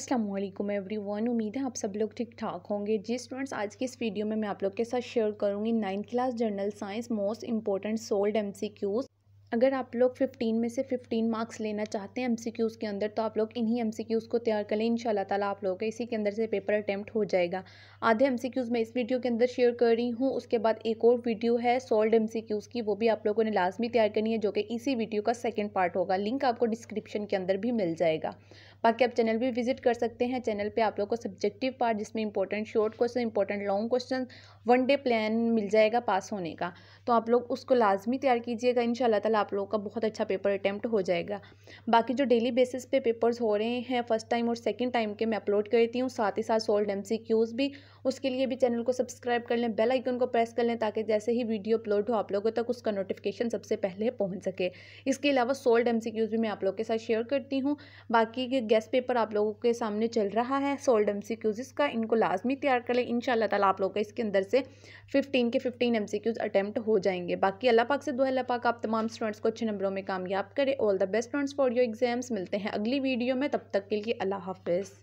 Aslam every one उम्मीद है आप सब लोग ठीक ठाक होंगे जी स्टूडेंट्स आज की इस वीडियो में मैं आप लोग के साथ शेयर करूंगी ninth class general science most important solved एम अगर आप लोग 15 में से 15 मार्क्स लेना चाहते हैं एम के अंदर तो आप लोग इन्हीं एम को तैयार करें इन ताला आप लोगों के इसी के अंदर से पेपर अटैम्प्ट हो जाएगा आधे एम मैं इस वीडियो के अंदर शेयर कर रही हूँ उसके बाद एक और वीडियो है सोल्ड एम की वो भी आप लोगों ने लाजमी तैयार करनी है जो कि इसी वीडियो का सेकेंड पार्ट होगा लिंक आपको डिस्क्रिप्शन के अंदर भी मिल जाएगा बाकी आप चैनल भी विजिट कर सकते हैं चैनल पे आप लोग को सब्जेक्टिव पार्ट जिसमें important short question important long question one day plan मिल जाएगा पास होने का तो आप लोग उसको लाजमी तैयार कीजिएगा इन तला आप लोगों का बहुत अच्छा पेपर अटैम्प्ट हो जाएगा बाकी जो डेली बेसिस पे पेपर्स हो रहे हैं फर्स्ट टाइम और सेकेंड टाइम के मैं अपलोड करती हूँ साथ ही साथ सोल्ड एम भी उसके लिए भी चैनल को सब्सक्राइब कर लें बेल आइकन को प्रेस कर लें ताकि जैसे ही वीडियो अपलोड हो आप लोगों तक उसका नोटिफिकेशन सबसे पहले पहुँच सके इसके अलावा सोल्ड एम भी मैं आप लोग के साथ शेयर करती हूँ बाकी गैस पेपर आप लोगों के सामने चल रहा है सोल्ड एम का इनको लाजमी तैयार कर लें इन ताला आप लोगों का इसके अंदर से फिफ्टीन के फिफ्टीन एम अटैम्प्ट हो जाएंगे बाकी अल्लाह पाक से दो पाक आप तमाम स्टूडेंट्स को अच्छे नंबरों में कामयाब करें all the best students for your exams मिलते हैं अगली वीडियो में तब तक के लिए अल्लाह हाफिज़